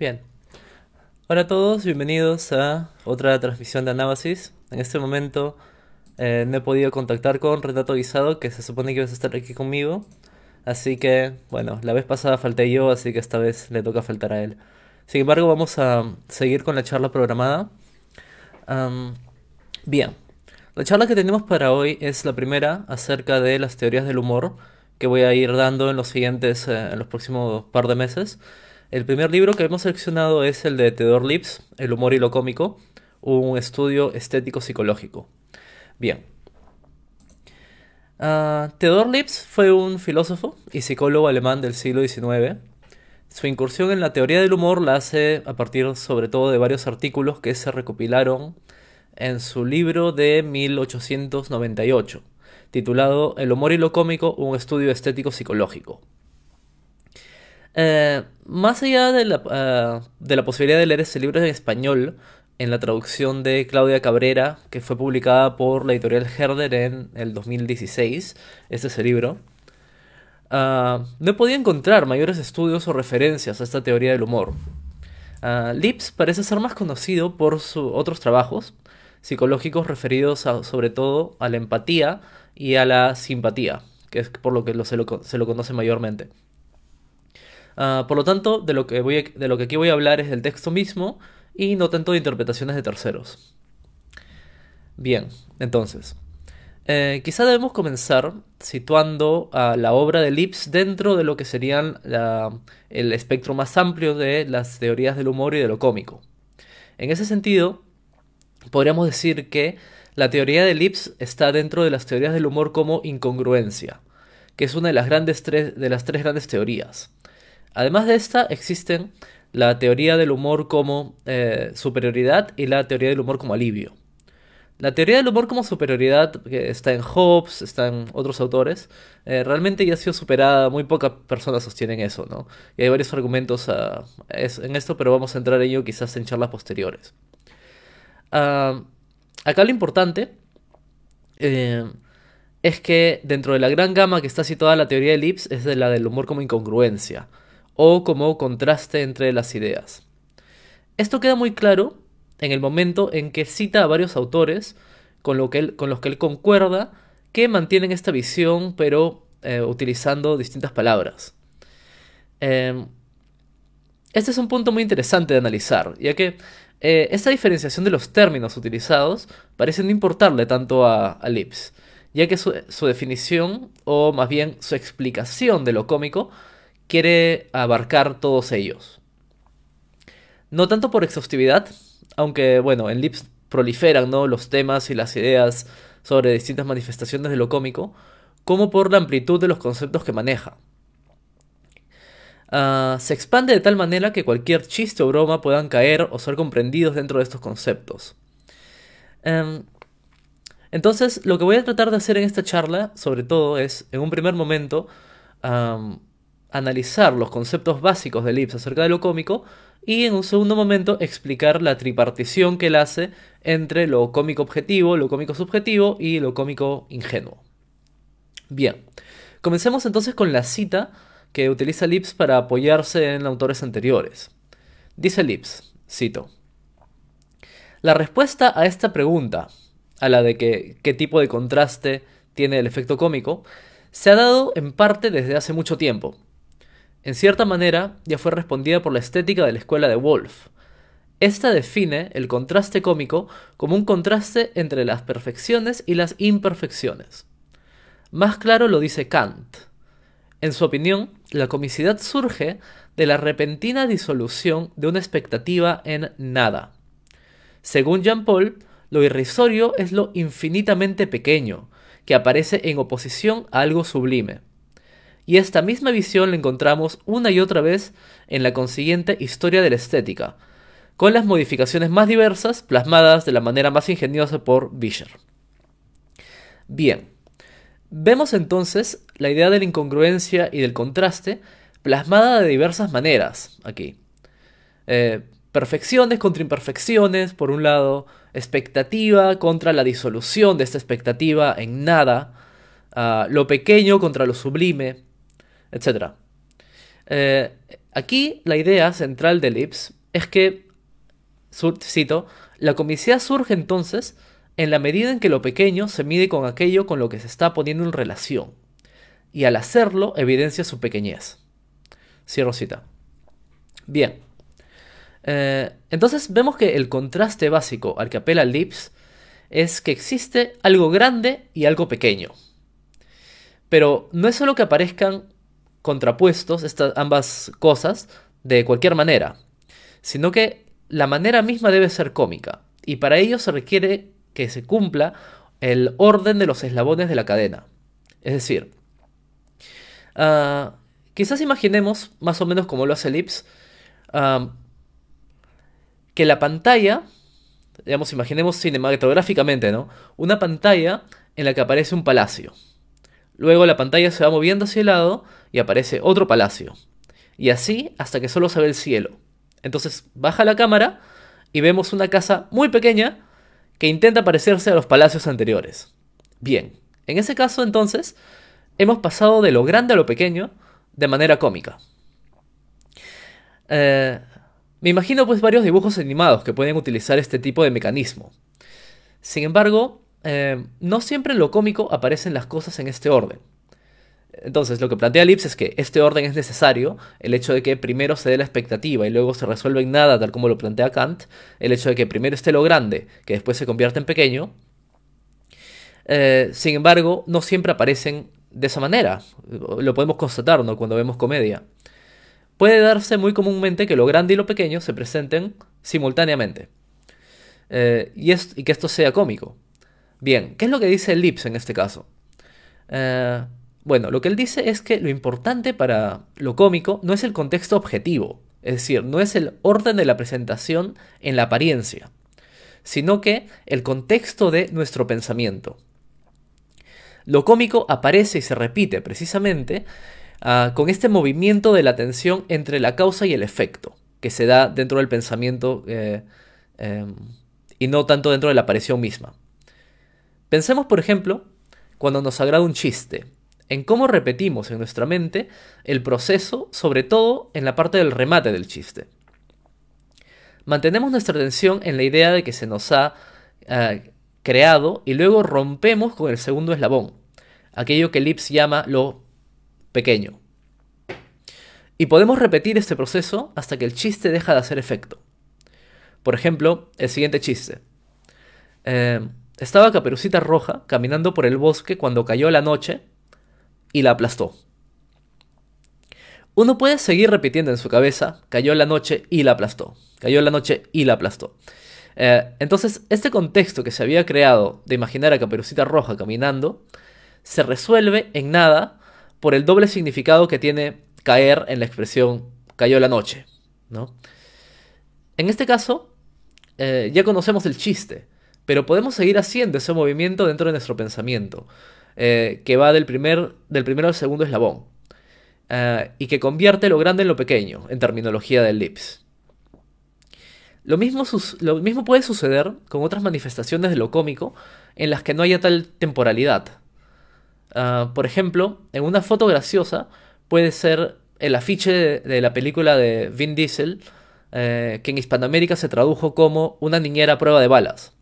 Bien. Hola a todos, bienvenidos a otra transmisión de Anábasis. En este momento eh, no he podido contactar con renato Guisado, que se supone que va a estar aquí conmigo. Así que, bueno, la vez pasada falté yo, así que esta vez le toca faltar a él. Sin embargo, vamos a seguir con la charla programada. bien, la charla que tenemos para hoy es la primera acerca de las teorías del humor que voy a ir dando en los siguientes, eh, en los próximos par de meses. El primer libro que hemos seleccionado es el de Theodore Lips, El humor y lo cómico, un estudio estético psicológico. Bien. Ah, Theodore Theodor Lips fue un filósofo y psicólogo alemán del siglo XIX. Su incursión en la teoría del humor la hace a partir sobre todo de varios artículos que se recopilaron en su libro de 1898, titulado El humor y lo cómico, un estudio estético psicológico. Eh, más allá eh, de la, posibilidad de leer este libro en español, en la traducción de Claudia Cabrera, que fue publicada por la editorial Herder en el 2016, este es el libro, eh, no podía encontrar mayores estudios o referencias a esta teoría del humor. Lips parece ser más conocido por sus otros trabajos psicológicos referidos sobre todo a la empatía y a la simpatía, que es por lo que se lo conoce mayormente. Ah, por lo tanto, de lo, que voy aquí voy a hablar es del texto mismo y no tanto de interpretaciones de terceros. Bien, entonces, eh, quizá debemos comenzar situando a la obra de Lips dentro de lo que serían el espectro más amplio de las teorías del humor y de lo cómico. En ese sentido, podríamos decir que la teoría de Lips está dentro de las teorías del humor como incongruencia, que es una de las, grandes tres, de las tres grandes teorías. Además de esta, existen la teoría del humor como eh, superioridad y la teoría del humor como alivio. La teoría del humor como superioridad, está en Hobbes, está en otros autores, eh, realmente ya ha sido superada, muy pocas personas sostienen eso, ¿no? Y hay varios argumentos en esto, pero vamos a entrar en ello quizás en charlas posteriores. Ah, acá lo importante eh, es que dentro de la gran gama que está situada la teoría de Lips es de la del humor como incongruencia o como contraste entre las ideas. Esto queda muy claro en el momento en que cita a varios autores con, lo con los que él concuerda que mantienen esta visión pero eh, utilizando distintas palabras. Em, este es un punto muy interesante de analizar, ya que eh, esta diferenciación de los términos utilizados parece no importarle tanto a, Lips, ya que su definición, o más bien su explicación de lo cómico, quiere abarcar todos ellos. No tanto por exhaustividad, aunque bueno, en Lips proliferan ¿no? los temas y las ideas sobre distintas manifestaciones de lo cómico, como por la amplitud de los conceptos que maneja. Ah, se expande de tal manera que cualquier chiste o broma puedan caer o ser comprendidos dentro de estos conceptos. Em, entonces, lo que voy a tratar de hacer en esta charla, sobre todo, es, en un primer momento, analizar los conceptos básicos de Lips acerca de lo cómico y en un segundo momento explicar la tripartición que él hace entre lo cómico objetivo, lo cómico subjetivo y lo cómico ingenuo. Bien, comencemos entonces con la cita que utiliza Lips para apoyarse en autores anteriores. Dice Lips, cito, La respuesta a esta pregunta, a la de que, qué tipo de contraste tiene el efecto cómico, se ha dado en parte desde hace mucho tiempo, en cierta manera, ya fue respondida por la estética de la escuela de Wolff. Esta define el contraste cómico como un contraste entre las perfecciones y las imperfecciones. Más claro lo dice Kant. En su opinión, la comicidad surge de la repentina disolución de una expectativa en nada. Según Jean-Paul, lo irrisorio es lo infinitamente pequeño, que aparece en oposición a algo sublime y esta misma visión la encontramos una y otra vez en la consiguiente historia de la estética, con las modificaciones más diversas plasmadas de la manera más ingeniosa por Bischer. Bien, vemos entonces la idea de la incongruencia y del contraste plasmada de diversas maneras aquí. Eh, perfecciones contra imperfecciones, por un lado, expectativa contra la disolución de esta expectativa en nada, ah, lo pequeño contra lo sublime, etcétera eh, aquí la idea central de Lips es que, cito, la comicidad surge entonces en la medida en que lo pequeño se mide con aquello con lo que se está poniendo en relación, y al hacerlo evidencia su pequeñez. Cierro cita. Bien. Eh, entonces vemos que el contraste básico al que apela Lips es que existe algo grande y algo pequeño. Pero no es solo que aparezcan contrapuestos, estas ambas cosas, de cualquier manera, sino que la manera misma debe ser cómica, y para ello se requiere que se cumpla el orden de los eslabones de la cadena. Es decir, ah, quizás imaginemos, más o menos como lo hace Lips, ah, que la pantalla, digamos, imaginemos cinematográficamente, ¿no? Una pantalla en la que aparece un palacio. Luego la pantalla se va moviendo hacia el lado y aparece otro palacio. Y así hasta que solo se ve el cielo. Entonces baja la cámara y vemos una casa muy pequeña que intenta parecerse a los palacios anteriores. Bien, en ese caso entonces hemos pasado de lo grande a lo pequeño de manera cómica. Eh, me imagino pues varios dibujos animados que pueden utilizar este tipo de mecanismo. Sin embargo, eh, no siempre en lo cómico aparecen las cosas en este orden. Entonces, lo que plantea Lips es que este orden es necesario, el hecho de que primero se dé la expectativa y luego se resuelve en nada, tal como lo plantea Kant, el hecho de que primero esté lo grande, que después se convierte en pequeño. Eh, sin embargo, no siempre aparecen de esa manera. Lo podemos constatar ¿no? cuando vemos comedia. Puede darse muy comúnmente que lo grande y lo pequeño se presenten simultáneamente. Eh, y, y, que esto sea cómico. Bien, ¿qué es lo que dice Lips en este caso? Eh, bueno, lo que él dice es que lo importante para lo cómico no es el contexto objetivo, es decir, no es el orden de la presentación en la apariencia, sino que el contexto de nuestro pensamiento. Lo cómico aparece y se repite precisamente ah, con este movimiento de la tensión entre la causa y el efecto, que se da dentro del pensamiento eh, em, y no tanto dentro de la aparición misma. Pensemos, por ejemplo, cuando nos agrada un chiste en cómo repetimos en nuestra mente el proceso, sobre todo en la parte del remate del chiste. Mantenemos nuestra atención en la idea de que se nos ha eh, creado y luego rompemos con el segundo eslabón, aquello que Lips llama lo pequeño. Y podemos repetir este proceso hasta que el chiste deja de hacer efecto. Por ejemplo, el siguiente chiste. Eh, estaba Caperucita Roja caminando por el bosque cuando cayó la noche y la aplastó. Uno puede seguir repitiendo en su cabeza, cayó la noche y la aplastó, cayó la noche y la aplastó. Eh, entonces, este contexto que se había creado de imaginar a Caperucita Roja caminando, se resuelve en nada por el doble significado que tiene caer en la expresión cayó la noche. ¿no? En este caso, eh, ya conocemos el chiste, pero podemos seguir haciendo ese movimiento dentro de nuestro pensamiento. Eh, que va del, primer, del primero al segundo eslabón eh, y que convierte lo grande en lo pequeño, en terminología del LIPS. Lo mismo, lo mismo puede suceder con otras manifestaciones de lo cómico en las que no haya tal temporalidad. Ah, por ejemplo, en una foto graciosa puede ser el afiche de, la película de Vin Diesel, eh, que en Hispanoamérica se tradujo como Una niñera a prueba de balas.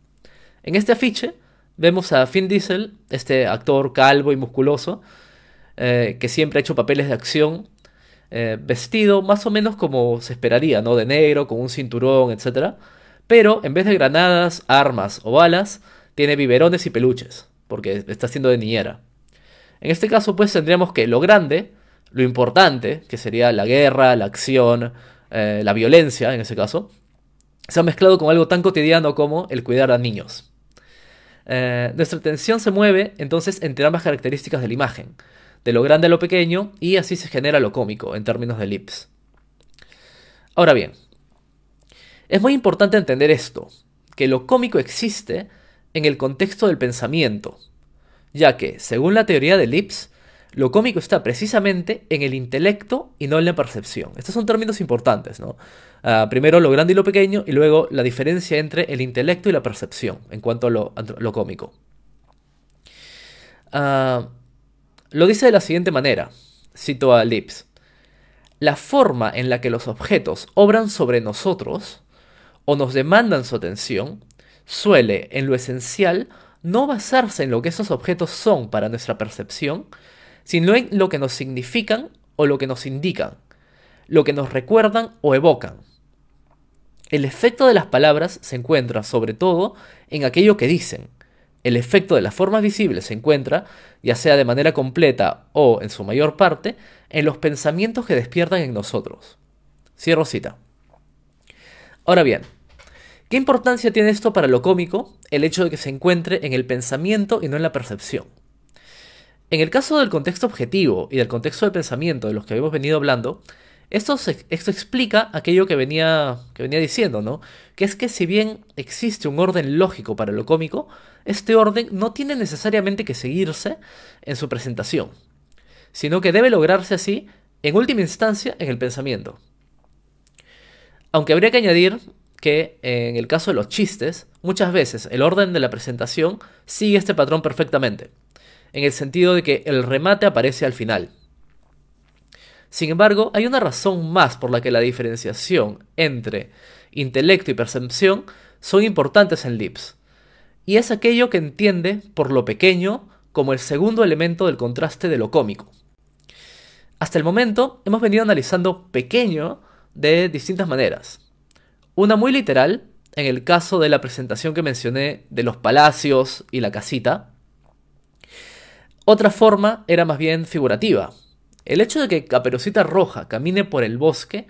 En este afiche Vemos a Finn Diesel, este actor calvo y musculoso, eh, que siempre ha hecho papeles de acción, eh, vestido más o menos como se esperaría, ¿no? De negro, con un cinturón, etc. Pero en vez de granadas, armas o balas, tiene biberones y peluches, porque está haciendo de niñera. En este caso, pues tendríamos que lo grande, lo importante, que sería la guerra, la acción, eh, la violencia en ese caso, se ha mezclado con algo tan cotidiano como el cuidar a niños. Eh, nuestra atención se mueve entonces entre ambas características de la imagen, de lo grande a lo pequeño, y así se genera lo cómico en términos de lips. Ahora bien, es muy importante entender esto, que lo cómico existe en el contexto del pensamiento, ya que, según la teoría de Lips, lo cómico está precisamente en el intelecto y no en la percepción. Estos son términos importantes, ¿no? Ah, primero lo grande y lo pequeño, y luego la diferencia entre el intelecto y la percepción en cuanto a lo, cómico. Ah, lo dice de la siguiente manera, cito a Lips. La forma en la que los objetos obran sobre nosotros o nos demandan su atención suele, en lo esencial, no basarse en lo que esos objetos son para nuestra percepción, sino en lo que nos significan o lo que nos indican, lo que nos recuerdan o evocan. El efecto de las palabras se encuentra sobre todo en aquello que dicen. El efecto de las formas visibles se encuentra, ya sea de manera completa o en su mayor parte, en los pensamientos que despiertan en nosotros. Cierro cita. Ahora bien, ¿qué importancia tiene esto para lo cómico, el hecho de que se encuentre en el pensamiento y no en la percepción? En el caso del contexto objetivo y del contexto de pensamiento de los que hemos venido hablando, esto, explica aquello que venía, que venía diciendo, ¿no? Que es que si bien existe un orden lógico para lo cómico, este orden no tiene necesariamente que seguirse en su presentación, sino que debe lograrse así, en última instancia, en el pensamiento. Aunque habría que añadir que en el caso de los chistes, muchas veces el orden de la presentación sigue este patrón perfectamente, en el sentido de que el remate aparece al final. Sin embargo, hay una razón más por la que la diferenciación entre intelecto y percepción son importantes en Lips, y es aquello que entiende por lo pequeño como el segundo elemento del contraste de lo cómico. Hasta el momento hemos venido analizando pequeño de distintas maneras. Una muy literal, en el caso de la presentación que mencioné de los palacios y la casita. Otra forma era más bien figurativa, el hecho de que Caperucita Roja camine por el bosque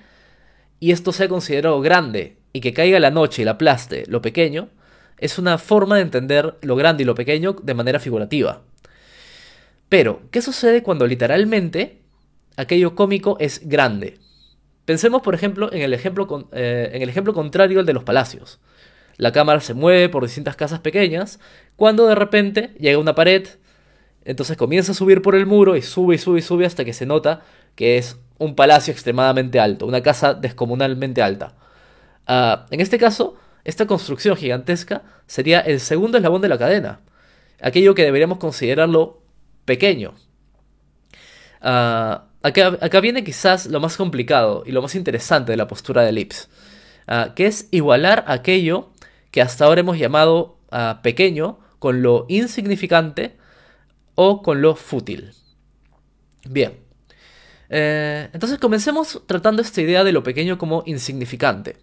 y esto sea considerado grande y que caiga la noche y la aplaste lo pequeño, es una forma de entender lo grande y lo pequeño de manera figurativa. Pero, ¿qué sucede cuando literalmente aquello cómico es grande? Pensemos, por ejemplo, en el ejemplo, eh, en el ejemplo contrario al de los palacios. La cámara se mueve por distintas casas pequeñas, cuando de repente llega una pared, entonces comienza a subir por el muro y sube y sube y sube hasta que se nota que es un palacio extremadamente alto, una casa descomunalmente alta. Ah, en este caso, esta construcción gigantesca sería el segundo eslabón de la cadena, aquello que deberíamos considerarlo pequeño. Ah, acá, viene quizás lo más complicado y lo más interesante de la postura de Lips, ah, que es igualar aquello que hasta ahora hemos llamado pequeño con lo insignificante o con lo fútil. Bien. Eh, entonces comencemos tratando esta idea de lo pequeño como insignificante.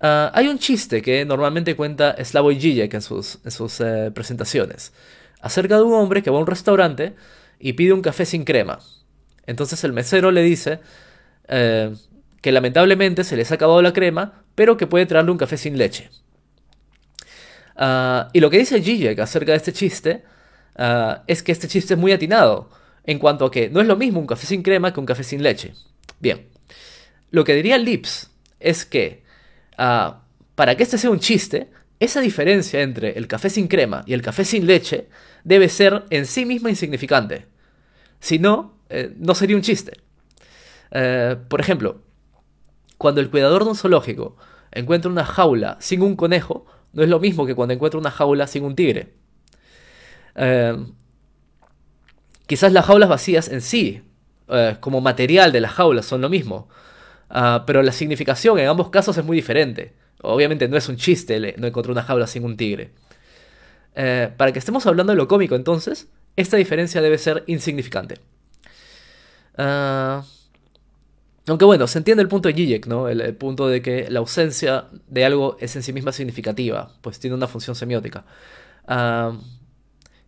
Ah, hay un chiste que normalmente cuenta Slavoj Žižek en sus, sus eh, presentaciones, acerca de un hombre que va a un restaurante y pide un café sin crema. Entonces el mesero le dice eh, que lamentablemente se les ha acabado la crema, pero que puede traerle un café sin leche. Ah, y lo que dice Žižek acerca de este chiste Ah, es que este chiste es muy atinado, en cuanto a que no es lo mismo un café sin crema que un café sin leche. Bien, lo que diría Lips es que ah, para que este sea un chiste, esa diferencia entre el café sin crema y el café sin leche debe ser en sí misma insignificante. Si no, eh, no sería un chiste. Eh, por ejemplo, cuando el cuidador de un zoológico encuentra una jaula sin un conejo, no es lo mismo que cuando encuentra una jaula sin un tigre. Eh, quizás las jaulas vacías en sí, eh, como material de las jaulas, son lo mismo. Ah, pero la significación en ambos casos es muy diferente. Obviamente no es un chiste, no encontré una jaula sin un tigre. Eh, para que estemos hablando de lo cómico entonces, esta diferencia debe ser insignificante. Ah, aunque bueno, se entiende el punto de Gijek, ¿no? El, punto de que la ausencia de algo es en sí misma significativa, pues tiene una función semiótica. Ah,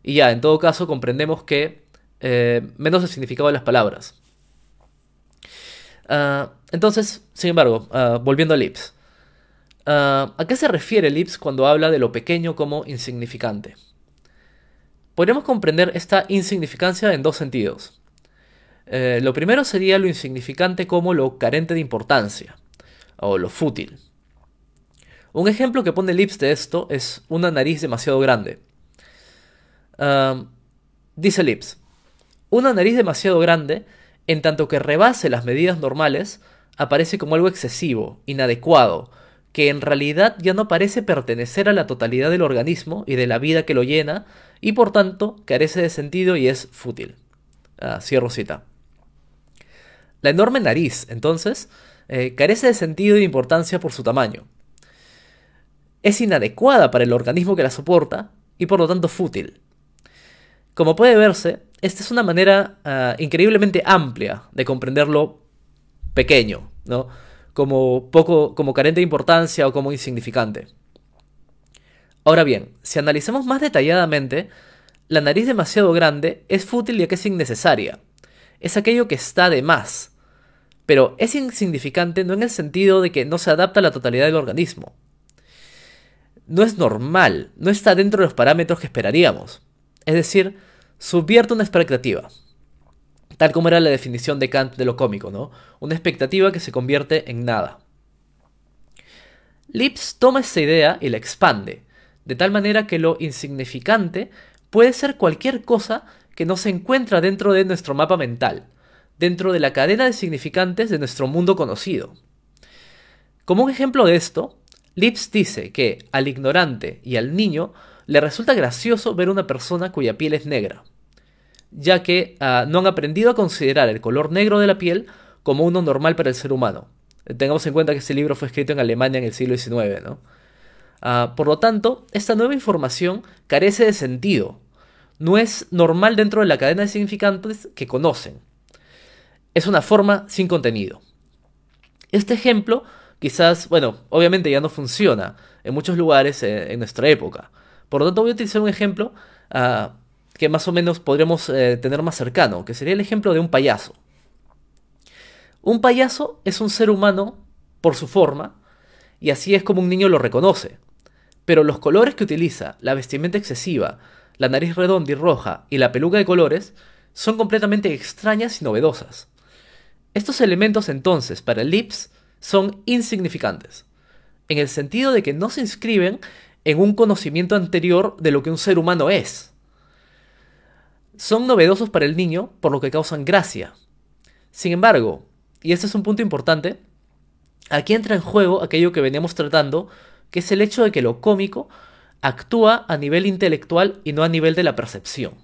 y ya, en todo caso, comprendemos que eh, menos el significado de las palabras. Ah, entonces, sin embargo, ah, volviendo al Lips ah, ¿A qué se refiere Lips cuando habla de lo pequeño como insignificante? Podríamos comprender esta insignificancia en dos sentidos. Eh, lo primero sería lo insignificante como lo carente de importancia, o lo fútil. Un ejemplo que pone Lips de esto es una nariz demasiado grande, dice Lips, una nariz demasiado grande, en tanto que rebase las medidas normales, aparece como algo excesivo, inadecuado, que en realidad ya no parece pertenecer a la totalidad del organismo y de la vida que lo llena, y por tanto carece de sentido y es fútil. Ah, cierro cita. La enorme nariz, entonces, eh, carece de sentido y de importancia por su tamaño. Es inadecuada para el organismo que la soporta y por lo tanto fútil. Como puede verse, esta es una manera ah, increíblemente amplia de comprenderlo pequeño, ¿no? Como poco, como carente de importancia o como insignificante. Ahora bien, si analizamos más detalladamente, la nariz demasiado grande es fútil ya que es innecesaria. Es aquello que está de más. Pero es insignificante no en el sentido de que no se adapta a la totalidad del organismo. No es normal, no está dentro de los parámetros que esperaríamos. Es decir, subvierte una expectativa, tal como era la definición de Kant de lo cómico, ¿no? Una expectativa que se convierte en nada. Lips toma esa idea y la expande, de tal manera que lo insignificante puede ser cualquier cosa que no se encuentra dentro de nuestro mapa mental, dentro de la cadena de significantes de nuestro mundo conocido. Como un ejemplo de esto, Lips dice que al ignorante y al niño le resulta gracioso ver una persona cuya piel es negra, ya que ah, no han aprendido a considerar el color negro de la piel como uno normal para el ser humano. Tengamos en cuenta que este libro fue escrito en Alemania en el siglo XIX, ah, por lo tanto, esta nueva información carece de sentido. No es normal dentro de la cadena de significantes que conocen. Es una forma sin contenido. Este ejemplo quizás, bueno, obviamente ya no funciona en muchos lugares eh, en nuestra época. Por lo tanto, voy a utilizar un ejemplo ah, que más o menos podremos eh, tener más cercano, que sería el ejemplo de un payaso. Un payaso es un ser humano por su forma, y así es como un niño lo reconoce. Pero los colores que utiliza, la vestimenta excesiva, la nariz redonda y roja y la peluca de colores son completamente extrañas y novedosas. Estos elementos entonces para el Lips son insignificantes, en el sentido de que no se inscriben en un conocimiento anterior de lo que un ser humano es. Son novedosos para el niño por lo que causan gracia. Sin embargo, y este es un punto importante, aquí entra en juego aquello que veníamos tratando, que es el hecho de que lo cómico actúa a nivel intelectual y no a nivel de la percepción.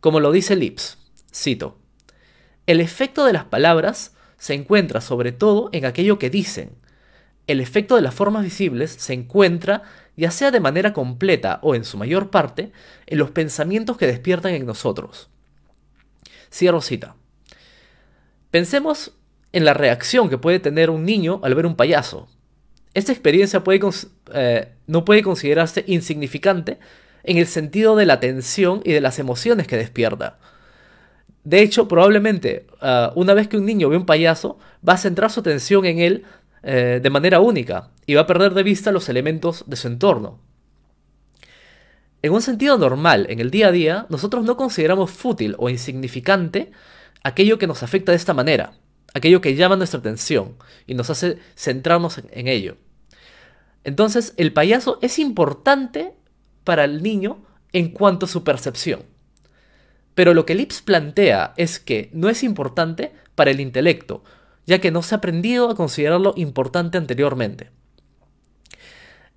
Como lo dice Lips, cito, el efecto de las palabras se encuentra sobre todo en aquello que dicen. El efecto de las formas visibles se encuentra ya sea de manera completa o en su mayor parte, en los pensamientos que despiertan en nosotros. Cierro cita. Pensemos en la reacción que puede tener un niño al ver un payaso. Esta experiencia puede eh, no puede considerarse insignificante en el sentido de la tensión y de las emociones que despierta. De hecho, probablemente ah, una vez que un niño ve un payaso, va a centrar su atención en él eh, de manera única, y va a perder de vista los elementos de su entorno. En un sentido normal, en el día a día, nosotros no consideramos fútil o insignificante aquello que nos afecta de esta manera, aquello que llama nuestra atención y nos hace centrarnos en, ello. Entonces, el payaso es importante para el niño en cuanto a su percepción. Pero lo que Lips plantea es que no es importante para el intelecto, ya que no se ha aprendido a considerarlo importante anteriormente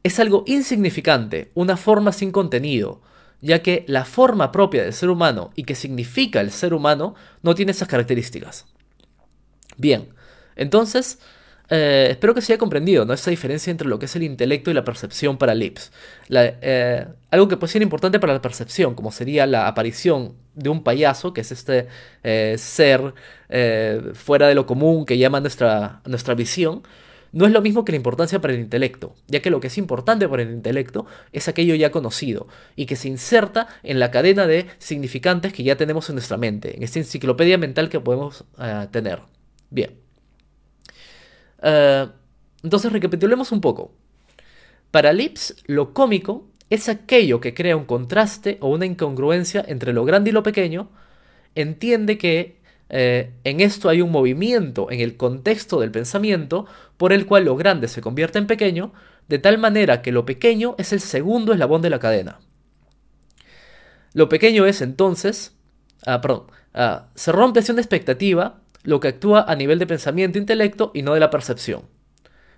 es algo insignificante, una forma sin contenido, ya que la forma propia del ser humano y que significa el ser humano no tiene esas características. Bien, entonces, eh, espero que se haya comprendido ¿no? esa diferencia entre lo que es el intelecto y la percepción para Lips. Eh, algo que puede ser importante para la percepción, como sería la aparición de un payaso, que es este eh, ser fuera de lo común que llama nuestra, nuestra visión, no es lo mismo que la importancia para el intelecto, ya que lo que es importante para el intelecto es aquello ya conocido y que se inserta en la cadena de significantes que ya tenemos en nuestra mente, en esta enciclopedia mental que podemos eh, tener. Bien. Eh, entonces recapitulemos un poco. Para Lips, lo cómico es aquello que crea un contraste o una incongruencia entre lo grande y lo pequeño, entiende que eh, en esto hay un movimiento en el contexto del pensamiento por el cual lo grande se convierte en pequeño, de tal manera que lo pequeño es el segundo eslabón de la cadena. Lo pequeño es entonces, ah, perdón, ah, se rompe hacia una expectativa, lo que actúa a nivel de pensamiento intelecto y no de la percepción.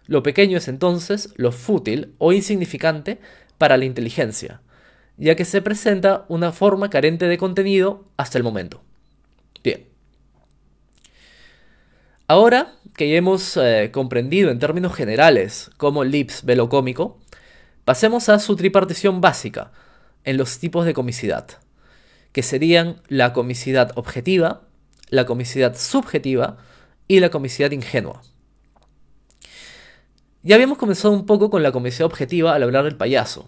Lo pequeño es entonces lo fútil o insignificante para la inteligencia, ya que se presenta una forma carente de contenido hasta el momento. Bien. Ahora que ya hemos eh, comprendido en términos generales cómo Lips ve cómico, pasemos a su tripartición básica en los tipos de comicidad, que serían la comicidad objetiva, la comicidad subjetiva y la comicidad ingenua. Ya habíamos comenzado un poco con la comicidad objetiva al hablar del payaso.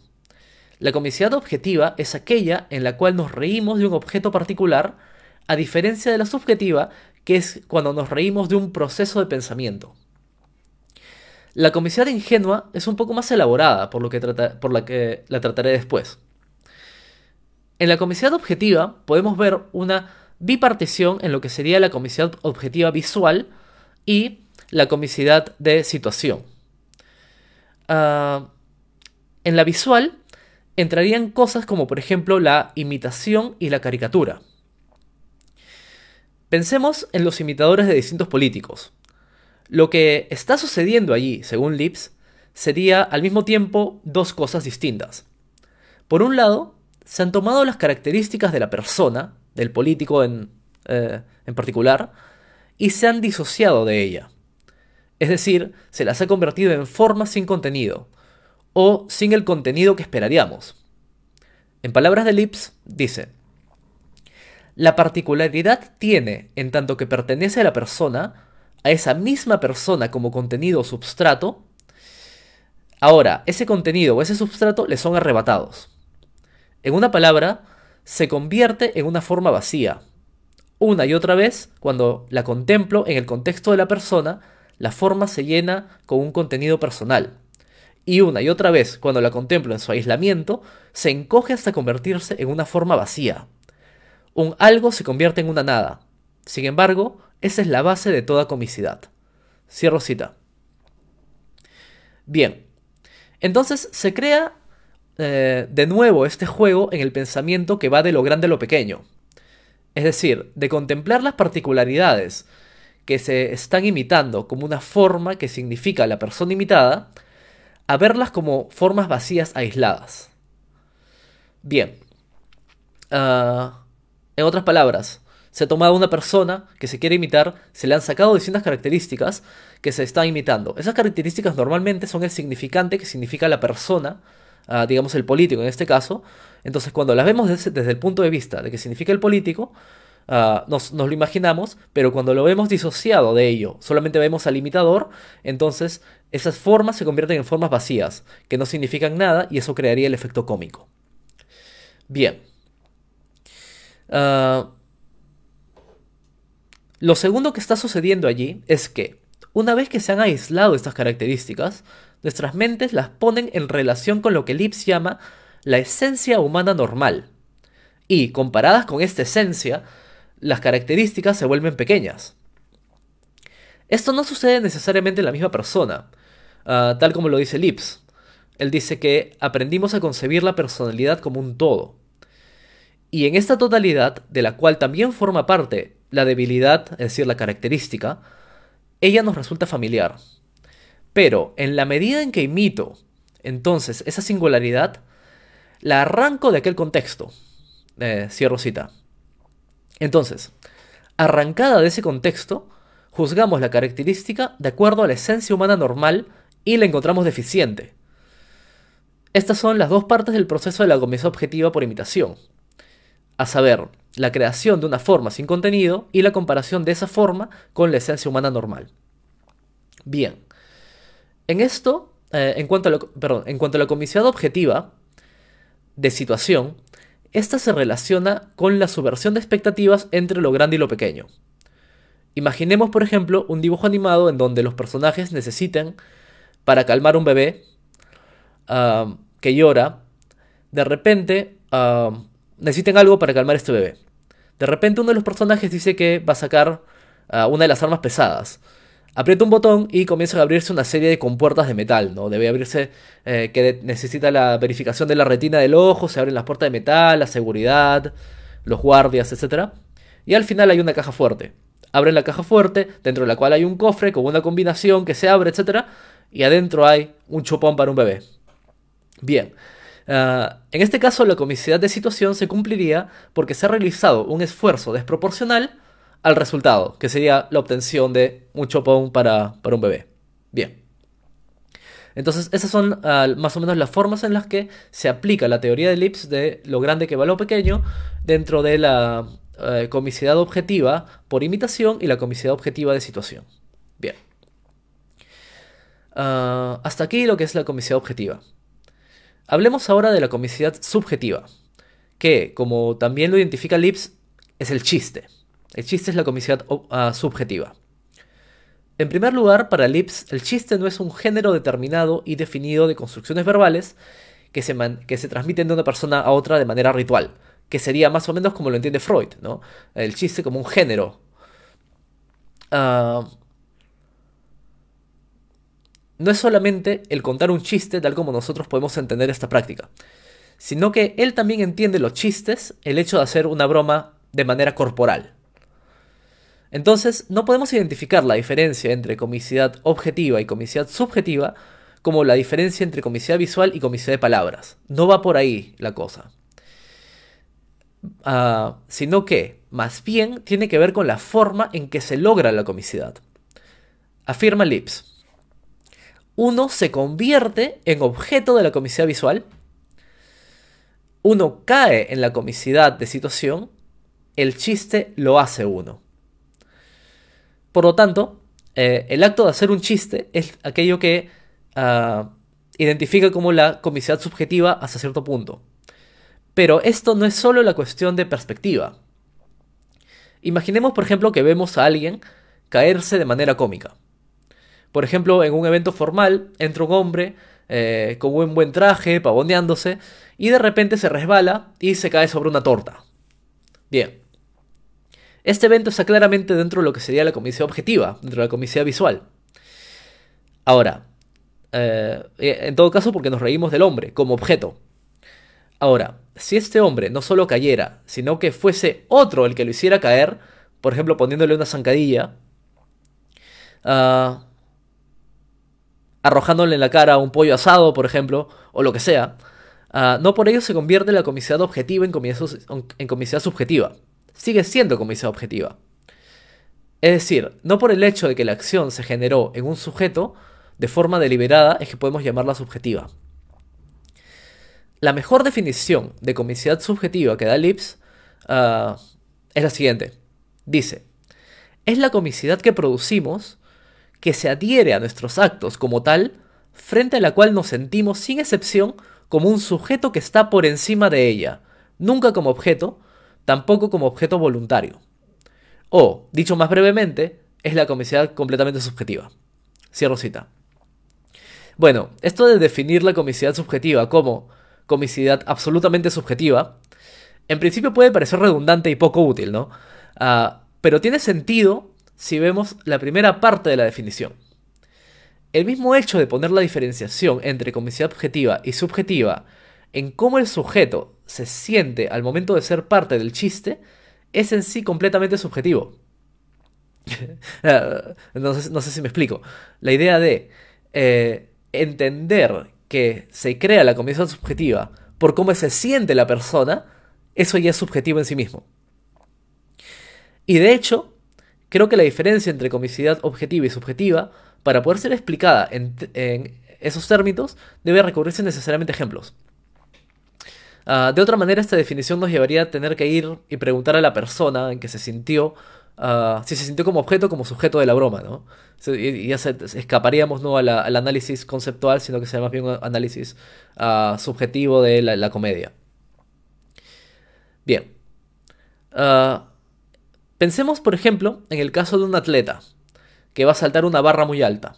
La comicidad objetiva es aquella en la cual nos reímos de un objeto particular, a diferencia de la subjetiva, que es cuando nos reímos de un proceso de pensamiento. La comicidad ingenua es un poco más elaborada, por, lo que por la que la trataré después. En la comicidad objetiva podemos ver una bipartición en lo que sería la comicidad objetiva visual y la comicidad de situación. Ah, en la visual entrarían cosas como por ejemplo la imitación y la caricatura. Pensemos en los imitadores de distintos políticos. Lo que está sucediendo allí, según Lips, sería al mismo tiempo dos cosas distintas. Por un lado, se han tomado las características de la persona, del político en, eh, particular, y se han disociado de ella. Es decir, se las ha convertido en forma sin contenido, o sin el contenido que esperaríamos. En palabras de Lips, dice, la particularidad tiene, en tanto que pertenece a la persona, a esa misma persona como contenido o substrato, ahora ese contenido o ese substrato le son arrebatados. En una palabra, se convierte en una forma vacía. Una y otra vez, cuando la contemplo en el contexto de la persona, la forma se llena con un contenido personal. Y una y otra vez, cuando la contemplo en su aislamiento, se encoge hasta convertirse en una forma vacía. Un algo se convierte en una nada. Sin embargo, esa es la base de toda comicidad. Cierro cita. Bien, entonces se crea eh, de nuevo este juego en el pensamiento que va de lo grande a lo pequeño. Es decir, de contemplar las particularidades que se están imitando como una forma que significa la persona imitada, a verlas como formas vacías aisladas. Bien. Ah, en otras palabras, se ha tomado una persona que se quiere imitar, se le han sacado distintas características que se están imitando. Esas características normalmente son el significante que significa la persona, ah, digamos el político en este caso. Entonces cuando las vemos desde, el punto de vista de que significa el político, ah, nos, nos, lo imaginamos, pero cuando lo vemos disociado de ello, solamente vemos al imitador, entonces esas formas se convierten en formas vacías, que no significan nada y eso crearía el efecto cómico. Bien. Ah, lo segundo que está sucediendo allí es que, una vez que se han aislado estas características, nuestras mentes las ponen en relación con lo que Lips llama la esencia humana normal. Y, comparadas con esta esencia, las características se vuelven pequeñas. Esto no sucede necesariamente en la misma persona, ah, tal como lo dice Lips. Él dice que aprendimos a concebir la personalidad como un todo. Y en esta totalidad, de la cual también forma parte la debilidad, es decir, la característica, ella nos resulta familiar. Pero en la medida en que imito, entonces, esa singularidad, la arranco de aquel contexto. Eh, cierro cita. Entonces, arrancada de ese contexto, juzgamos la característica de acuerdo a la esencia humana normal y la encontramos deficiente. Estas son las dos partes del proceso de la comisión objetiva por imitación a saber, la creación de una forma sin contenido y la comparación de esa forma con la esencia humana normal. Bien, en esto, en, eh, cuanto a en cuanto a la comicidad objetiva de situación, esta se relaciona con la subversión de expectativas entre lo grande y lo pequeño. Imaginemos, por ejemplo, un dibujo animado en donde los personajes necesitan, para calmar un bebé ah, que llora, de repente ah, necesitan algo para calmar este bebé. De repente uno de los personajes dice que va a sacar ah, una de las armas pesadas. Aprieta un botón y comienza a abrirse una serie de compuertas de metal, ¿no? Debe abrirse eh, que necesita la verificación de la retina del ojo, se abren las puertas de metal, la seguridad, los guardias, etc. Y al final hay una caja fuerte. Abren la caja fuerte, dentro de la cual hay un cofre con una combinación que se abre, etc. Y adentro hay un chupón para un bebé. Bien, Ah, en este caso, la comicidad de situación se cumpliría porque se ha realizado un esfuerzo desproporcional al resultado, que sería la obtención de un chopón para, un bebé. Bien. Entonces, esas son ah, más o menos las formas en las que se aplica la teoría de Lips de lo grande que va lo pequeño dentro de la ah, comicidad objetiva por imitación y la comicidad objetiva de situación. Bien. hasta aquí lo que es la comicidad objetiva. Hablemos ahora de la comicidad subjetiva, que, como también lo identifica Lips, es el chiste. El chiste es la comicidad ah, subjetiva. En primer lugar, para Lips, el chiste no es un género determinado y definido de construcciones verbales que se, que se, transmiten de una persona a otra de manera ritual, que sería más o menos como lo entiende Freud, ¿no? El chiste como un género. Ah, no es solamente el contar un chiste tal como nosotros podemos entender esta práctica, sino que él también entiende los chistes, el hecho de hacer una broma de manera corporal. Entonces, no podemos identificar la diferencia entre comicidad objetiva y comicidad subjetiva como la diferencia entre comicidad visual y comicidad de palabras. No va por ahí la cosa. Ah, sino que, más bien, tiene que ver con la forma en que se logra la comicidad. Afirma Lips uno se convierte en objeto de la comicidad visual, uno cae en la comicidad de situación, el chiste lo hace uno. Por lo tanto, eh, el acto de hacer un chiste es aquello que ah, identifica como la comicidad subjetiva hasta cierto punto. Pero esto no es solo la cuestión de perspectiva. Imaginemos, por ejemplo, que vemos a alguien caerse de manera cómica. Por ejemplo, en un evento formal entra un hombre eh, con un buen traje, pavoneándose, y de repente se resbala y se cae sobre una torta. Bien. Este evento está claramente dentro de lo que sería la comisión objetiva, dentro de la comisión visual. Ahora, eh, en todo caso porque nos reímos del hombre como objeto. Ahora, si este hombre no solo cayera, sino que fuese otro el que lo hiciera caer, por ejemplo poniéndole una zancadilla, ah, arrojándole en la cara un pollo asado, por ejemplo, o lo que sea, ah, no por ello se convierte la comicidad objetiva en comicidad, subjetiva. Sigue siendo comicidad objetiva. Es decir, no por el hecho de que la acción se generó en un sujeto de forma deliberada es que podemos llamarla subjetiva. La mejor definición de comicidad subjetiva que da Lips ah, es la siguiente. Dice, es la comicidad que producimos que se adhiere a nuestros actos como tal, frente a la cual nos sentimos sin excepción como un sujeto que está por encima de ella, nunca como objeto, tampoco como objeto voluntario. O, dicho más brevemente, es la comicidad completamente subjetiva. Cierro cita. Bueno, esto de definir la comicidad subjetiva como comicidad absolutamente subjetiva, en principio puede parecer redundante y poco útil, ¿no? Ah, pero tiene sentido si vemos la primera parte de la definición. El mismo hecho de poner la diferenciación entre convicción objetiva y subjetiva en cómo el sujeto se siente al momento de ser parte del chiste es en sí completamente subjetivo. Ah, no, sé, no, sé, si me explico. La idea de eh, entender que se crea la comicidad subjetiva por cómo se siente la persona, eso ya es subjetivo en sí mismo. Y de hecho, Creo que la diferencia entre comicidad objetiva y subjetiva, para poder ser explicada en, esos términos, debe recurrirse necesariamente a ejemplos. Ah, de otra manera, esta definición nos llevaría a tener que ir y preguntar a la persona en que se sintió, ah, si se sintió como objeto o como sujeto de la broma, ¿no? Y, ya escaparíamos no al análisis conceptual, sino que sería más bien un análisis ah, subjetivo de la, comedia. Bien. Pensemos, por ejemplo, en el caso de un atleta que va a saltar una barra muy alta.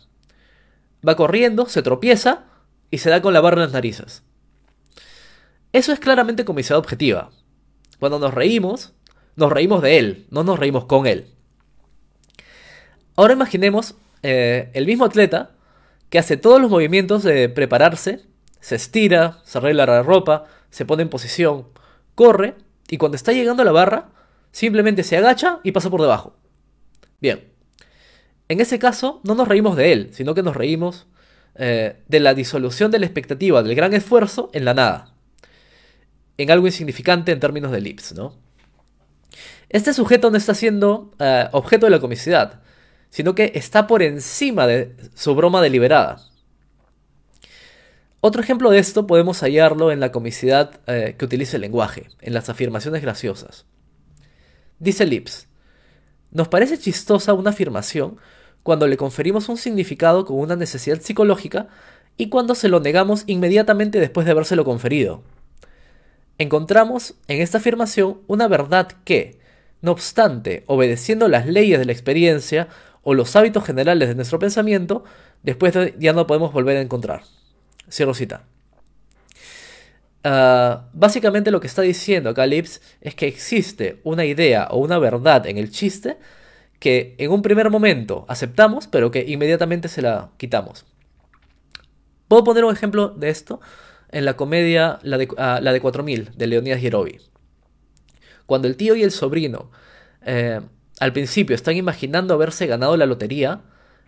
Va corriendo, se tropieza y se da con la barra en las narices. Eso es claramente comisión objetiva. Cuando nos reímos, nos reímos de él, no nos reímos con él. Ahora imaginemos eh, el mismo atleta que hace todos los movimientos de prepararse, se estira, se arregla la ropa, se pone en posición, corre y cuando está llegando a la barra, Simplemente se agacha y pasa por debajo. Bien. En ese caso, no nos reímos de él, sino que nos reímos eh, de la disolución de la expectativa del gran esfuerzo en la nada. En algo insignificante en términos de lips, ¿no? Este sujeto no está siendo eh, objeto de la comicidad, sino que está por encima de su broma deliberada. Otro ejemplo de esto podemos hallarlo en la comicidad eh, que utiliza el lenguaje, en las afirmaciones graciosas. Dice Lips, nos parece chistosa una afirmación cuando le conferimos un significado con una necesidad psicológica y cuando se lo negamos inmediatamente después de habérselo conferido. Encontramos en esta afirmación una verdad que, no obstante, obedeciendo las leyes de la experiencia o los hábitos generales de nuestro pensamiento, después ya no podemos volver a encontrar. Cierro cita. Ah, básicamente lo que está diciendo Calips es que existe una idea o una verdad en el chiste que en un primer momento aceptamos, pero que inmediatamente se la quitamos. Puedo poner un ejemplo de esto en la comedia La de, ah, de 4000 de Leonidas Girovi. Cuando el tío y el sobrino eh, al principio están imaginando haberse ganado la lotería,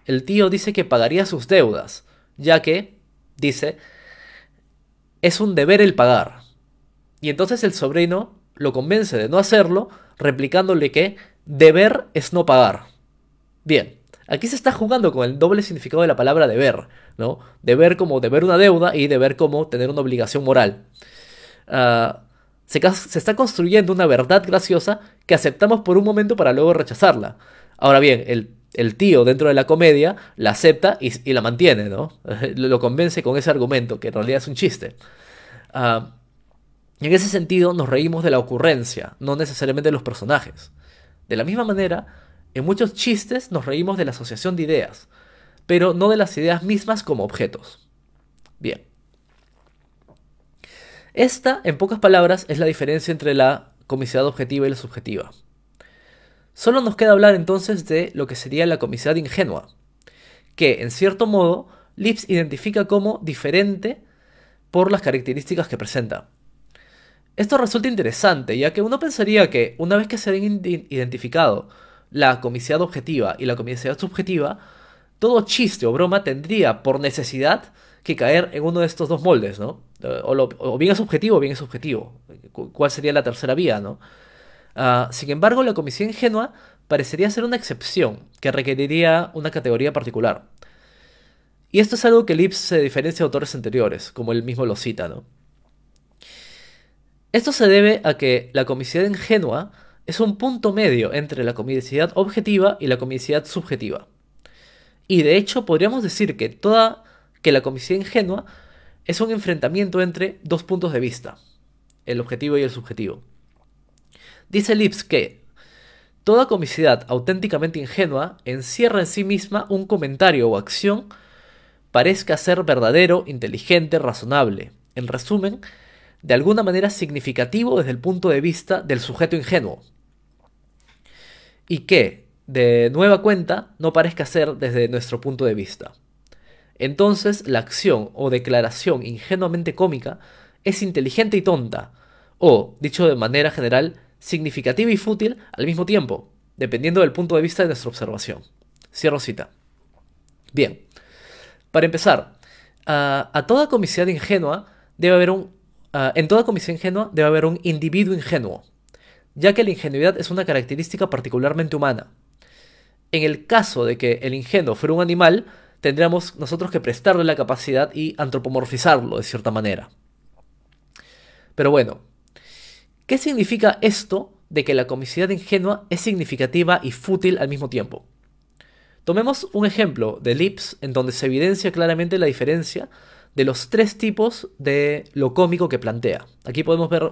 el tío dice que pagaría sus deudas, ya que, dice, es un deber el pagar. Y entonces el sobrino lo convence de no hacerlo, replicándole que deber es no pagar. Bien, aquí se está jugando con el doble significado de la palabra deber, ¿no? Deber como deber una deuda y deber como tener una obligación moral. Ah, se, se está construyendo una verdad graciosa que aceptamos por un momento para luego rechazarla. Ahora bien, el el tío dentro de la comedia la acepta y, la mantiene, ¿no? Lo convence con ese argumento, que en realidad es un chiste. y ah, en ese sentido nos reímos de la ocurrencia, no necesariamente de los personajes. De la misma manera, en muchos chistes nos reímos de la asociación de ideas, pero no de las ideas mismas como objetos. Bien. Esta, en pocas palabras, es la diferencia entre la comicidad objetiva y la subjetiva. Solo nos queda hablar entonces de lo que sería la comicidad ingenua, que en cierto modo Lips identifica como diferente por las características que presenta. Esto resulta interesante, ya que uno pensaría que una vez que se han identificado la comicidad objetiva y la comicidad subjetiva, todo chiste o broma tendría por necesidad que caer en uno de estos dos moldes, ¿no? Eh, o, bien es subjetivo o bien es subjetivo. ¿Cuál sería la tercera vía, no? Ah, sin embargo, la comicidad ingenua parecería ser una excepción que requeriría una categoría particular. Y esto es algo que Lips se diferencia de autores anteriores, como él mismo lo cita, Esto se debe a que la comicidad ingenua es un punto medio entre la comicidad objetiva y la comicidad subjetiva. Y de hecho podríamos decir que toda que la comicidad ingenua es un enfrentamiento entre dos puntos de vista, el objetivo y el subjetivo. Dice Lips que toda comicidad auténticamente ingenua encierra en sí misma un comentario o acción parezca ser verdadero, inteligente, razonable. En resumen, de alguna manera significativo desde el punto de vista del sujeto ingenuo. Y que, de nueva cuenta, no parezca ser desde nuestro punto de vista. Entonces, la acción o declaración ingenuamente cómica es inteligente y tonta, o, dicho de manera general, significativo y fútil al mismo tiempo, dependiendo del punto de vista de nuestra observación. Cierro cita. Bien, para empezar, a toda comisión ingenua debe haber un, en toda comisión ingenua debe haber un individuo ingenuo, ya que la ingenuidad es una característica particularmente humana. En el caso de que el ingenuo fuera un animal, tendríamos nosotros que prestarle la capacidad y antropomorfizarlo de cierta manera. Pero bueno, ¿Qué significa esto de que la comicidad ingenua es significativa y fútil al mismo tiempo? Tomemos un ejemplo de Lips en donde se evidencia claramente la diferencia de los tres tipos de lo cómico que plantea. Aquí podemos ver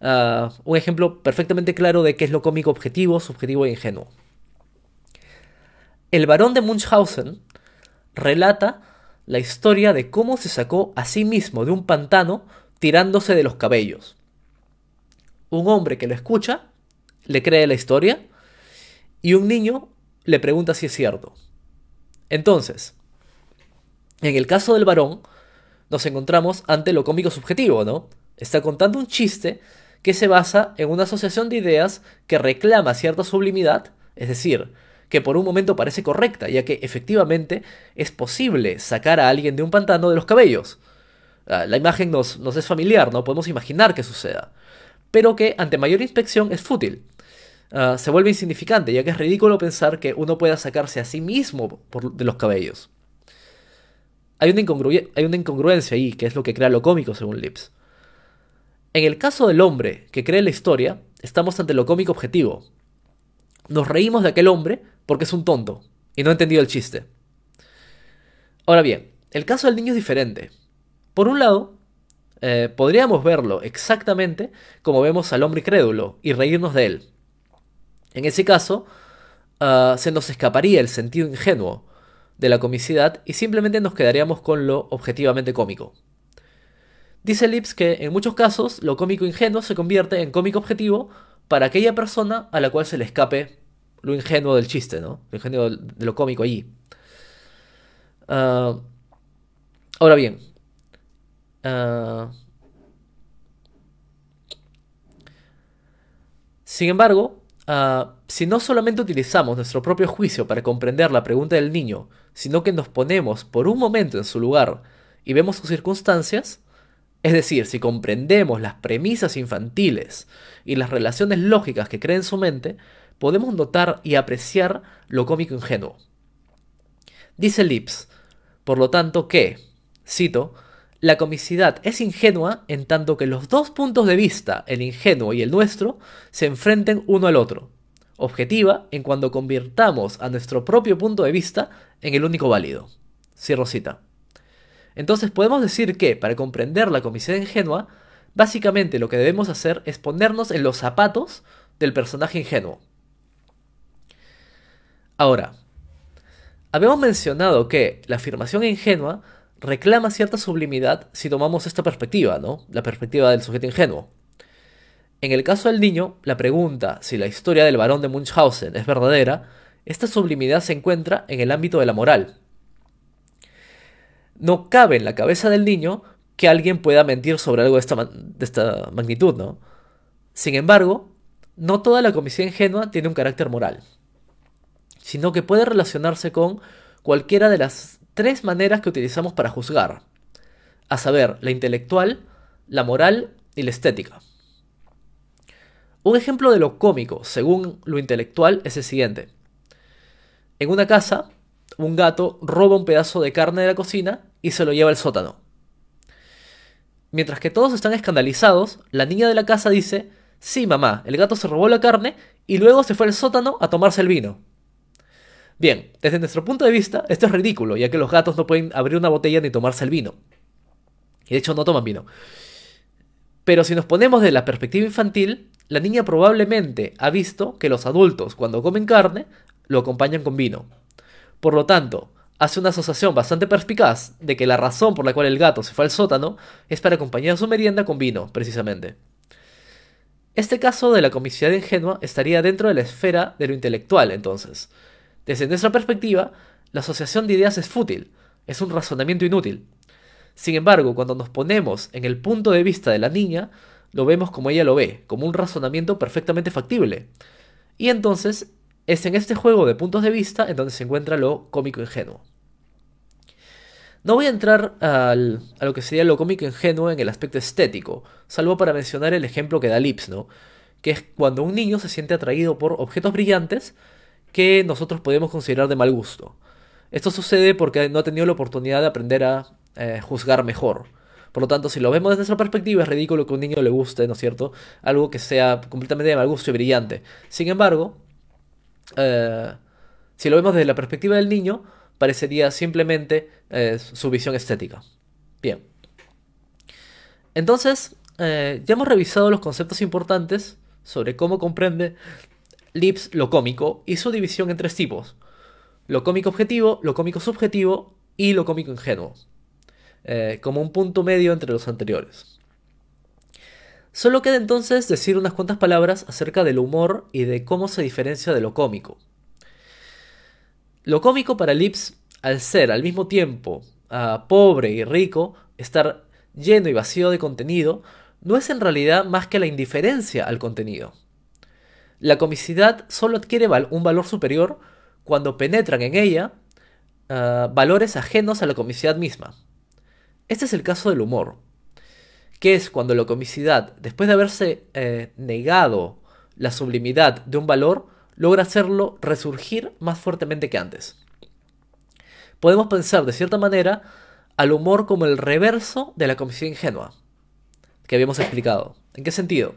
ah, un ejemplo perfectamente claro de qué es lo cómico objetivo, subjetivo e ingenuo. El barón de Munchausen relata la historia de cómo se sacó a sí mismo de un pantano tirándose de los cabellos un hombre que lo escucha le cree la historia y un niño le pregunta si es cierto. Entonces, en el caso del varón, nos encontramos ante lo cómico subjetivo, ¿no? Está contando un chiste que se basa en una asociación de ideas que reclama cierta sublimidad, es decir, que por un momento parece correcta, ya que efectivamente es posible sacar a alguien de un pantano de los cabellos. Ah, la imagen nos, nos es familiar, ¿no? Podemos imaginar que suceda pero que ante mayor inspección es fútil. Ah, se vuelve insignificante, ya que es ridículo pensar que uno pueda sacarse a sí mismo de los cabellos. Hay una, hay una, incongruencia ahí, que es lo que crea lo cómico, según Lips. En el caso del hombre que cree la historia, estamos ante lo cómico objetivo. Nos reímos de aquel hombre porque es un tonto y no ha entendido el chiste. Ahora bien, el caso del niño es diferente. Por un lado, eh, podríamos verlo exactamente como vemos al hombre crédulo y reírnos de él. En ese caso, ah, se nos escaparía el sentido ingenuo de la comicidad y simplemente nos quedaríamos con lo objetivamente cómico. Dice Lips que en muchos casos lo cómico ingenuo se convierte en cómico objetivo para aquella persona a la cual se le escape lo ingenuo del chiste, ¿no? Lo ingenuo de lo cómico allí. Ah, ahora bien, Ah, sin embargo, ah, si no solamente utilizamos nuestro propio juicio para comprender la pregunta del niño, sino que nos ponemos por un momento en su lugar y vemos sus circunstancias, es decir, si comprendemos las premisas infantiles y las relaciones lógicas que cree en su mente, podemos notar y apreciar lo cómico ingenuo. Dice Lips, por lo tanto, que, cito, la comicidad es ingenua en tanto que los dos puntos de vista, el ingenuo y el nuestro, se enfrenten uno al otro. Objetiva en cuando convirtamos a nuestro propio punto de vista en el único válido. Cierro cita. Entonces podemos decir que, para comprender la comicidad ingenua, básicamente lo que debemos hacer es ponernos en los zapatos del personaje ingenuo. Ahora, habíamos mencionado que la afirmación ingenua reclama cierta sublimidad si tomamos esta perspectiva, ¿no? La perspectiva del sujeto ingenuo. En el caso del niño, la pregunta si la historia del varón de Munchausen es verdadera, esta sublimidad se encuentra en el ámbito de la moral. No cabe en la cabeza del niño que alguien pueda mentir sobre algo de esta, de esta magnitud, ¿no? Sin embargo, no toda la comisión ingenua tiene un carácter moral, sino que puede relacionarse con cualquiera de las tres maneras que utilizamos para juzgar, a saber, la intelectual, la moral y la estética. Un ejemplo de lo cómico, según lo intelectual, es el siguiente. En una casa, un gato roba un pedazo de carne de la cocina y se lo lleva al sótano. Mientras que todos están escandalizados, la niña de la casa dice, sí, mamá, el gato se robó la carne y luego se fue al sótano a tomarse el vino. Bien, desde nuestro punto de vista, esto es ridículo, ya que los gatos no pueden abrir una botella ni tomarse el vino. Y de hecho no toman vino. Pero si nos ponemos de la perspectiva infantil, la niña probablemente ha visto que los adultos, cuando comen carne, lo acompañan con vino. Por lo tanto, hace una asociación bastante perspicaz de que la razón por la cual el gato se fue al sótano es para acompañar su merienda con vino, precisamente. Este caso de la comicidad ingenua estaría dentro de la esfera de lo intelectual, entonces. Desde nuestra perspectiva, la asociación de ideas es fútil, es un razonamiento inútil. Sin embargo, cuando nos ponemos en el punto de vista de la niña, lo vemos como ella lo ve, como un razonamiento perfectamente factible. Y entonces es en este juego de puntos de vista en donde se encuentra lo cómico ingenuo. No voy a entrar a lo que sería lo cómico ingenuo en el aspecto estético, salvo para mencionar el ejemplo que da Lips, que es cuando un niño se siente atraído por objetos brillantes que nosotros podemos considerar de mal gusto. Esto sucede porque no ha tenido la oportunidad de aprender a eh, juzgar mejor. Por lo tanto, si lo vemos desde esa perspectiva, es ridículo que a un niño le guste, ¿no es cierto? Algo que sea completamente de mal gusto y brillante. Sin embargo, eh, si lo vemos desde la perspectiva del niño, parecería simplemente eh, su visión estética. Bien. Entonces, ya hemos revisado los conceptos importantes sobre cómo comprende Lips lo cómico y su división en tres tipos. Lo cómico objetivo, lo cómico subjetivo y lo cómico ingenuo. Eh, como un punto medio entre los anteriores. Solo queda entonces decir unas cuantas palabras acerca del humor y de cómo se diferencia de lo cómico. Lo cómico para Lips, al ser al mismo tiempo ah, pobre y rico, estar lleno y vacío de contenido, no es en realidad más que la indiferencia al contenido. La comicidad solo adquiere un valor superior cuando penetran en ella ah, valores ajenos a la comicidad misma. Este es el caso del humor, que es cuando la comicidad, después de haberse eh, negado la sublimidad de un valor, logra hacerlo resurgir más fuertemente que antes. Podemos pensar, de cierta manera, al humor como el reverso de la comicidad ingenua, que habíamos explicado. ¿En qué sentido?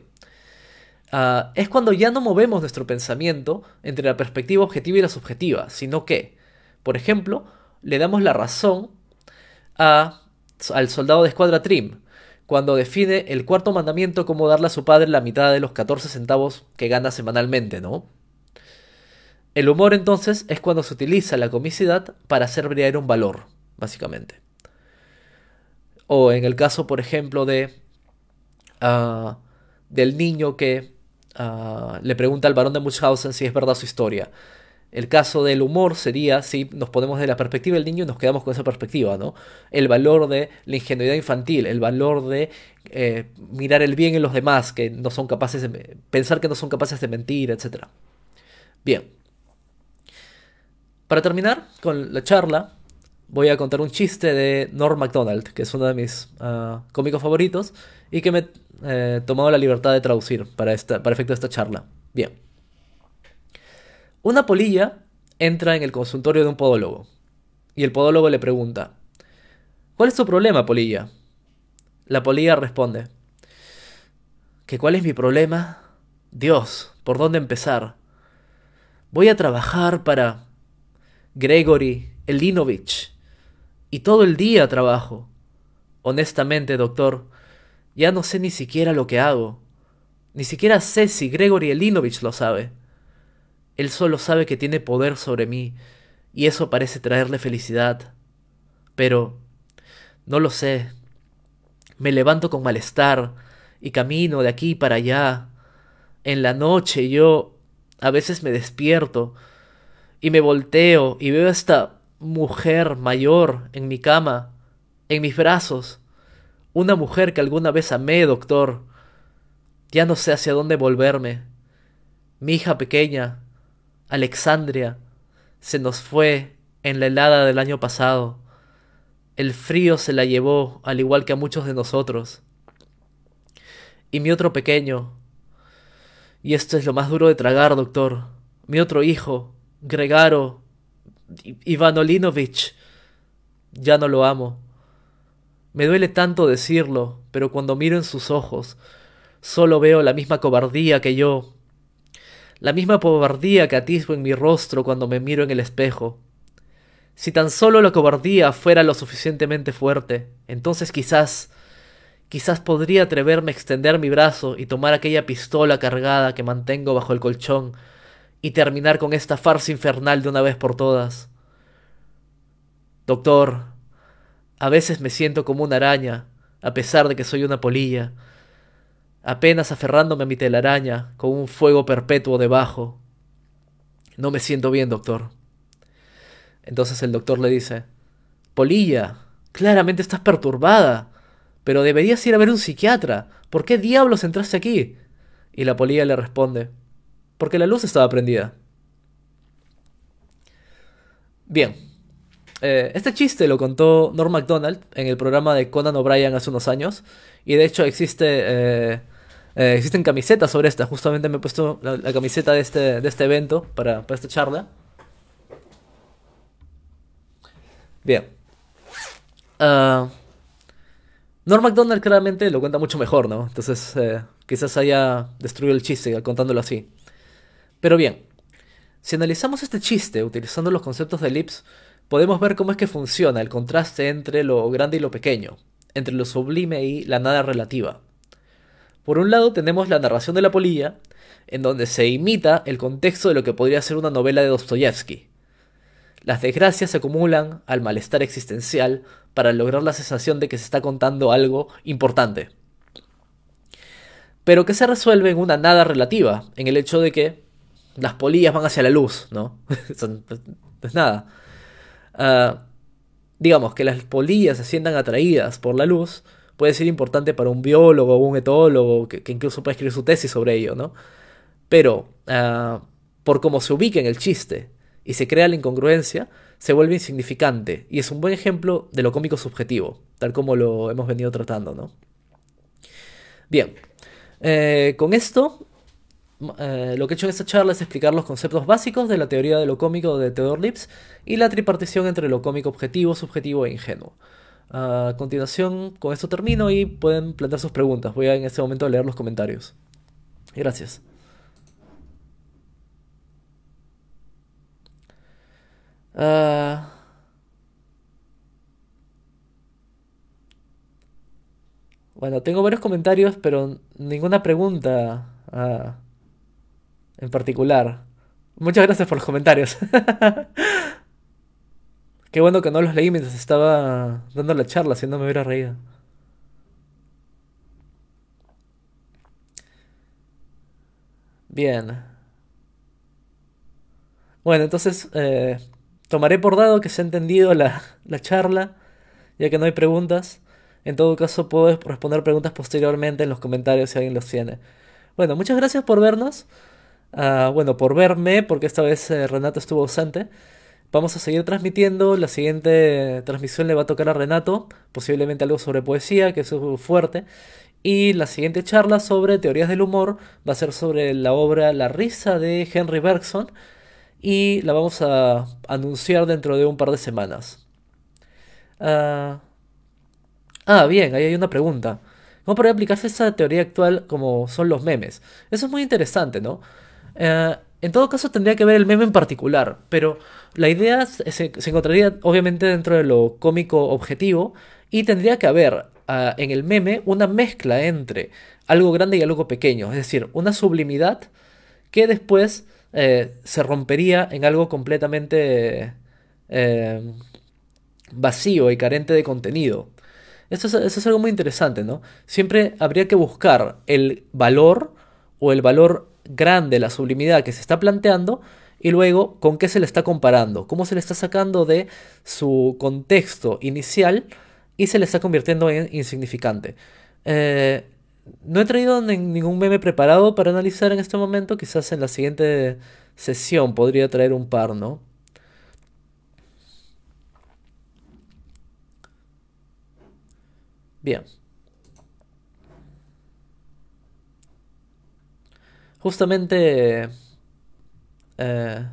Ah, es cuando ya no movemos nuestro pensamiento entre la perspectiva objetiva y la subjetiva, sino que, por ejemplo, le damos la razón a, al soldado de escuadra Trim, cuando define el cuarto mandamiento como darle a su padre la mitad de los 14 centavos que gana semanalmente, ¿no? El humor entonces es cuando se utiliza la comicidad para hacer brillar un valor, básicamente. O en el caso, por ejemplo, de ah, del niño que Ah, le pregunta al barón de Munchausen si es verdad su historia. El caso del humor sería si nos ponemos de la perspectiva del niño y nos quedamos con esa perspectiva, ¿no? El valor de la ingenuidad infantil, el valor de eh, mirar el bien en los demás, que no son capaces de pensar que no son capaces de mentir, etc. Bien. Para terminar con la charla, voy a contar un chiste de Norm MacDonald, que es uno de mis ah, cómicos favoritos y que me eh, tomado la libertad de traducir para, esta, para efecto de esta charla. Bien. Una polilla entra en el consultorio de un podólogo y el podólogo le pregunta, ¿cuál es tu problema, polilla? La polilla responde, ¿que cuál es mi problema? Dios, ¿por dónde empezar? Voy a trabajar para Gregory Elinovich y todo el día trabajo. Honestamente, doctor, ya no sé ni siquiera lo que hago. Ni siquiera sé si Gregory Elinovich lo sabe. Él solo sabe que tiene poder sobre mí, y eso parece traerle felicidad. Pero... no lo sé. Me levanto con malestar, y camino de aquí para allá. En la noche yo... a veces me despierto, y me volteo, y veo a esta mujer mayor en mi cama, en mis brazos, una mujer que alguna vez amé, doctor. Ya no sé hacia dónde volverme. Mi hija pequeña, Alexandria, se nos fue en la helada del año pasado. El frío se la llevó, al igual que a muchos de nosotros. Y mi otro pequeño. Y esto es lo más duro de tragar, doctor. Mi otro hijo, Gregaro Ivanolinovich, Ya no lo amo. Me duele tanto decirlo, pero cuando miro en sus ojos, solo veo la misma cobardía que yo, la misma cobardía que atisbo en mi rostro cuando me miro en el espejo. Si tan solo la cobardía fuera lo suficientemente fuerte, entonces quizás, quizás podría atreverme a extender mi brazo y tomar aquella pistola cargada que mantengo bajo el colchón y terminar con esta farsa infernal de una vez por todas. Doctor, a veces me siento como una araña, a pesar de que soy una polilla, apenas aferrándome a mi telaraña con un fuego perpetuo debajo. No me siento bien, doctor. Entonces el doctor le dice, Polilla, claramente estás perturbada, pero deberías ir a ver un psiquiatra. ¿Por qué diablos entraste aquí? Y la polilla le responde, porque la luz estaba prendida. Bien, eh, este chiste lo contó Norm MacDonald en el programa de Conan O'Brien hace unos años. Y de hecho existe. Eh, eh existen camisetas sobre esta. Justamente me he puesto la, camiseta de este, de este evento para, para esta charla. Bien. Ah, Norm MacDonald claramente lo cuenta mucho mejor, ¿no? Entonces eh, quizás haya destruido el chiste contándolo así. Pero bien, si analizamos este chiste utilizando los conceptos de Lips, podemos ver cómo es que funciona el contraste entre lo grande y lo pequeño, entre lo sublime y la nada relativa. Por un lado tenemos la narración de la polilla, en donde se imita el contexto de lo que podría ser una novela de Dostoyevsky. Las desgracias se acumulan al malestar existencial para lograr la sensación de que se está contando algo importante. Pero que se resuelve en una nada relativa, en el hecho de que las polillas van hacia la luz, ¿no? no es nada. Ah, digamos, que las polillas se sientan atraídas por la luz, puede ser importante para un biólogo o un etólogo que, incluso puede escribir su tesis sobre ello, ¿no? Pero ah, por cómo se ubica en el chiste y se crea la incongruencia, se vuelve insignificante y es un buen ejemplo de lo cómico subjetivo, tal como lo hemos venido tratando, ¿no? Bien, eh, con esto eh, lo que he hecho en esta charla es explicar los conceptos básicos de la teoría de lo cómico de Theodore Lips y la tripartición entre lo cómico objetivo, subjetivo e ingenuo. A continuación, con esto termino y pueden plantear sus preguntas. Voy en este momento a leer los comentarios. Gracias. Ah, bueno, tengo varios comentarios, pero ninguna pregunta. Ah en particular. Muchas gracias por los comentarios. Qué bueno que no los leí mientras estaba dando la charla, si no me hubiera reído. Bien. Bueno, entonces eh, tomaré por dado que se ha entendido la, la, charla, ya que no hay preguntas. En todo caso, puedo responder preguntas posteriormente en los comentarios si alguien los tiene. Bueno, muchas gracias por vernos. Ah, bueno, por verme, porque esta vez eh, Renato estuvo ausente. Vamos a seguir transmitiendo. La siguiente transmisión le va a tocar a Renato, posiblemente algo sobre poesía, que es fuerte. Y la siguiente charla sobre teorías del humor va a ser sobre la obra La risa de Henry Bergson y la vamos a anunciar dentro de un par de semanas. Ah, ah bien, ahí hay una pregunta. ¿Cómo podría aplicarse esa teoría actual como son los memes? Eso es muy interesante, ¿no? Eh, en todo caso tendría que ver el meme en particular, pero la idea se, encontraría obviamente dentro de lo cómico objetivo y tendría que haber ah, en el meme una mezcla entre algo grande y algo pequeño, es decir, una sublimidad que después eh, se rompería en algo completamente eh, vacío y carente de contenido. eso es algo muy interesante, ¿no? Siempre habría que buscar el valor o el valor grande la sublimidad que se está planteando y luego con qué se le está comparando, cómo se le está sacando de su contexto inicial y se le está convirtiendo en insignificante. Eh, no he traído ningún meme preparado para analizar en este momento, quizás en la siguiente sesión podría traer un par, ¿no? Bien. Justamente... Eh,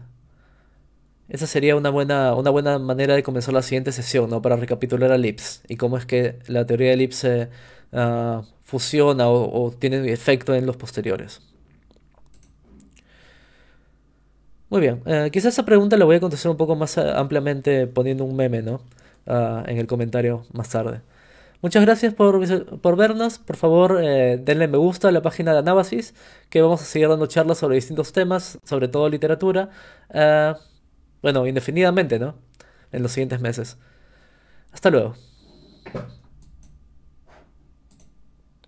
esa sería una buena, una buena manera de comenzar la siguiente sesión, ¿no? Para recapitular a Lips y cómo es que la teoría de Lips ah, fusiona o, tiene efecto en los posteriores. Muy bien, eh, quizás esa pregunta la voy a contestar un poco más eh, ampliamente poniendo un meme, ¿no? Ah, en el comentario más tarde. Muchas gracias por, vernos. Por favor, eh, denle me gusta a la página de Anabasis, que vamos a seguir dando charlas sobre distintos temas, sobre todo literatura. Eh, bueno, indefinidamente, ¿no? En los siguientes meses. Hasta luego.